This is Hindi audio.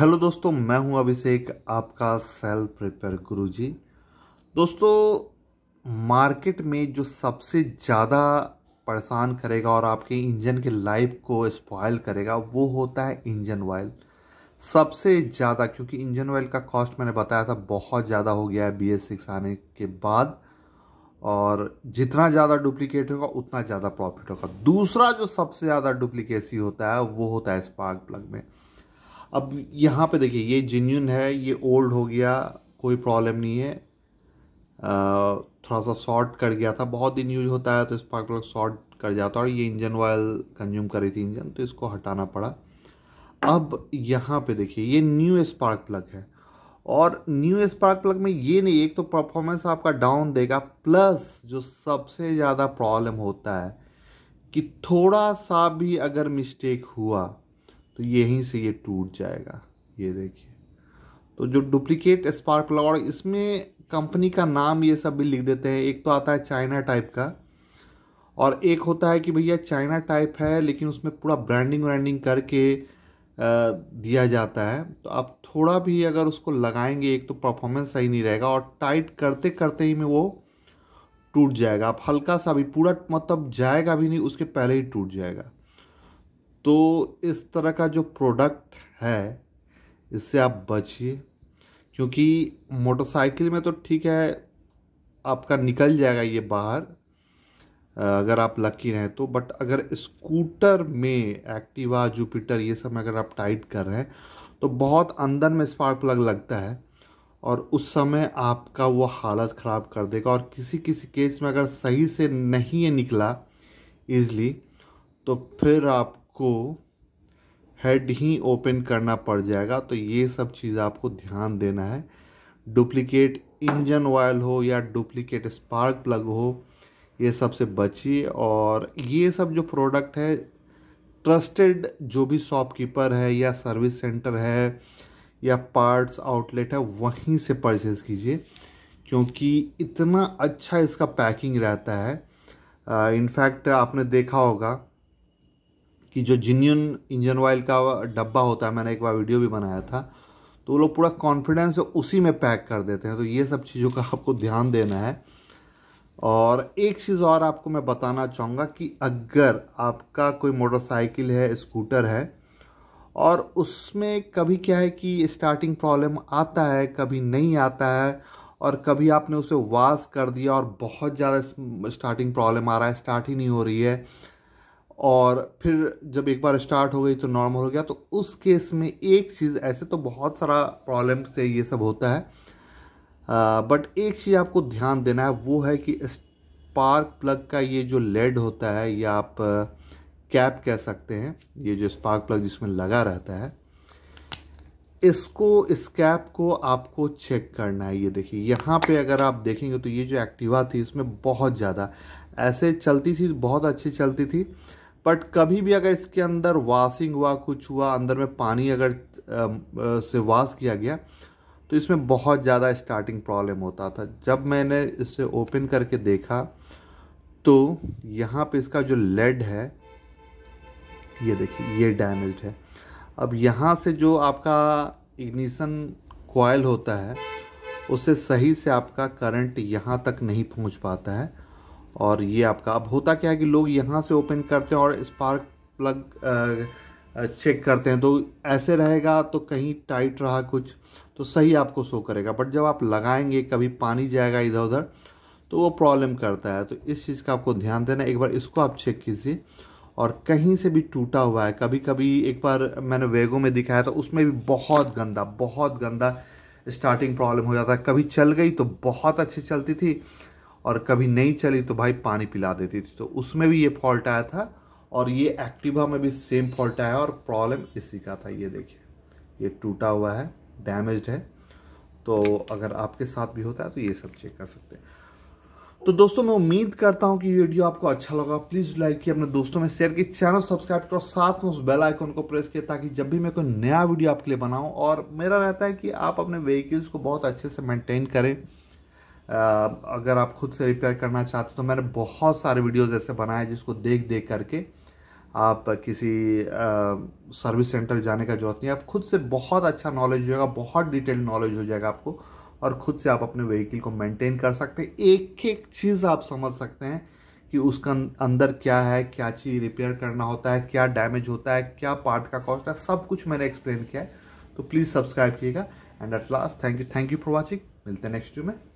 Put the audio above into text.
हेलो दोस्तों मैं हूं अभिषेक आपका सेल्फ प्रिपेयर गुरुजी दोस्तों मार्केट में जो सबसे ज़्यादा परेशान करेगा और आपके इंजन के लाइफ को स्पॉयल करेगा वो होता है इंजन ऑयल सबसे ज़्यादा क्योंकि इंजन ऑयल का कॉस्ट मैंने बताया था बहुत ज़्यादा हो गया है बी एस सिक्स आने के बाद और जितना ज़्यादा डुप्लीकेट होगा उतना ज़्यादा प्रॉफिट होगा दूसरा जो सबसे ज़्यादा डुप्लीकेसी होता है वो होता है स्पार्क प्लग में अब यहाँ पे देखिए ये जेन्यून है ये ओल्ड हो गया कोई प्रॉब्लम नहीं है थोड़ा सा शॉर्ट कर गया था बहुत दिन यूज होता है तो इस प्लग शॉर्ट कर जाता और ये इंजन ऑयल कंज्यूम कर रही थी इंजन तो इसको हटाना पड़ा अब यहाँ पे देखिए ये न्यू स्पार्क प्लग है और न्यू स्पार्क प्लग में ये नहीं एक तो परफॉर्मेंस आपका डाउन देगा प्लस जो सबसे ज़्यादा प्रॉब्लम होता है कि थोड़ा सा भी अगर मिस्टेक हुआ तो यहीं से ये टूट जाएगा ये देखिए तो जो डुप्लीकेट स्पार्क प्लग और इसमें कंपनी का नाम ये सब भी लिख देते हैं एक तो आता है चाइना टाइप का और एक होता है कि भैया चाइना टाइप है लेकिन उसमें पूरा ब्रांडिंग व्रांडिंग करके दिया जाता है तो आप थोड़ा भी अगर उसको लगाएंगे एक तो परफॉर्मेंस सही नहीं रहेगा और टाइट करते करते ही में वो टूट जाएगा आप हल्का सा भी पूरा मतलब जाएगा भी नहीं उसके पहले ही टूट जाएगा तो इस तरह का जो प्रोडक्ट है इससे आप बचिए क्योंकि मोटरसाइकिल में तो ठीक है आपका निकल जाएगा ये बाहर अगर आप लकी रहें तो बट अगर स्कूटर में एक्टिवा जुपिटर ये सब में अगर आप टाइट कर रहे हैं तो बहुत अंदर में स्पार्क प्लग लगता है और उस समय आपका वो हालत ख़राब कर देगा और किसी किसी केस में अगर सही से नहीं ये निकला ईज़ली तो फिर आप आपको हेड ही ओपन करना पड़ जाएगा तो ये सब चीज़ आपको ध्यान देना है डुप्लीकेट इंजन ऑयल हो या डुप्लीकेट स्पार्क प्लग हो ये सब से बचिए और ये सब जो प्रोडक्ट है ट्रस्टेड जो भी शॉपकीपर है या सर्विस सेंटर है या पार्ट्स आउटलेट है वहीं से परचेज़ कीजिए क्योंकि इतना अच्छा इसका पैकिंग रहता है इनफैक्ट uh, आपने देखा होगा कि जो जिन्यून इंजन ऑयल का डब्बा होता है मैंने एक बार वीडियो भी बनाया था तो वो लोग पूरा कॉन्फिडेंस उसी में पैक कर देते हैं तो ये सब चीज़ों का आपको ध्यान देना है और एक चीज़ और आपको मैं बताना चाहूँगा कि अगर आपका कोई मोटरसाइकिल है स्कूटर है और उसमें कभी क्या है कि स्टार्टिंग प्रॉब्लम आता है कभी नहीं आता है और कभी आपने उसे वाश कर दिया और बहुत ज़्यादा स्टार्टिंग प्रॉब्लम आ रहा है स्टार्ट ही नहीं हो रही है और फिर जब एक बार स्टार्ट हो गई तो नॉर्मल हो गया तो उस केस में एक चीज़ ऐसे तो बहुत सारा प्रॉब्लम से ये सब होता है आ, बट एक चीज़ आपको ध्यान देना है वो है कि स्पार्क प्लग का ये जो लेड होता है या आप कैप कह सकते हैं ये जो स्पार्क प्लग जिसमें लगा रहता है इसको इस कैप को आपको चेक करना है ये देखिए यहाँ पे अगर आप देखेंगे तो ये जो एक्टिवा थी इसमें बहुत ज़्यादा ऐसे चलती थी बहुत अच्छी चलती थी बट कभी भी अगर इसके अंदर वाशिंग हुआ कुछ हुआ अंदर में पानी अगर से वाश किया गया तो इसमें बहुत ज़्यादा स्टार्टिंग प्रॉब्लम होता था जब मैंने इसे ओपन करके देखा तो यहाँ पे इसका जो लेड है ये देखिए ये डैमेज है अब यहाँ से जो आपका इग्निशन कॉयल होता है उससे सही से आपका करंट यहाँ तक नहीं पहुँच पाता है और ये आपका अब होता क्या है कि लोग यहाँ से ओपन करते हैं और स्पार्क प्लग चेक करते हैं तो ऐसे रहेगा तो कहीं टाइट रहा कुछ तो सही आपको शो करेगा बट जब आप लगाएंगे कभी पानी जाएगा इधर उधर तो वो प्रॉब्लम करता है तो इस चीज़ का आपको ध्यान देना एक बार इसको आप चेक कीजिए और कहीं से भी टूटा हुआ है कभी कभी एक बार मैंने वेगो में दिखाया था उसमें भी बहुत गंदा बहुत गंदा स्टार्टिंग प्रॉब्लम हो जाता है कभी चल गई तो बहुत अच्छी चलती थी और कभी नहीं चली तो भाई पानी पिला देती थी तो उसमें भी ये फॉल्ट आया था और ये एक्टिवा में भी सेम फॉल्ट आया और प्रॉब्लम इसी का था ये देखिए ये टूटा हुआ है डैमेज है तो अगर आपके साथ भी होता है तो ये सब चेक कर सकते हैं तो दोस्तों मैं उम्मीद करता हूँ कि ये वीडियो आपको अच्छा लगा प्लीज़ लाइक किया अपने दोस्तों में शेयर की चैनल सब्सक्राइब करो साथ में उस बेल आइकन को प्रेस किया ताकि जब भी मैं कोई नया वीडियो आपके लिए बनाऊँ और मेरा रहता है कि आप अपने व्हीकल्स को बहुत अच्छे से मेंटेन करें अगर आप खुद से रिपेयर करना चाहते हो तो मैंने बहुत सारे वीडियोज़ ऐसे बनाए जिसको देख देख करके आप किसी सर्विस सेंटर जाने का जरूरत नहीं आप खुद से बहुत अच्छा नॉलेज हो जाएगा बहुत डिटेल नॉलेज हो जाएगा आपको और खुद से आप अपने व्हीकल को मेंटेन कर सकते हैं एक एक चीज़ आप समझ सकते हैं कि उसका अंदर क्या है क्या चीज़ रिपेयर करना होता है क्या डैमेज होता है क्या पार्ट का कॉस्ट है सब कुछ मैंने एक्सप्लेन किया है तो प्लीज़ सब्सक्राइब किएगा and at last thank you thank you for watching मिलते हैं नेक्स्ट वीडियो में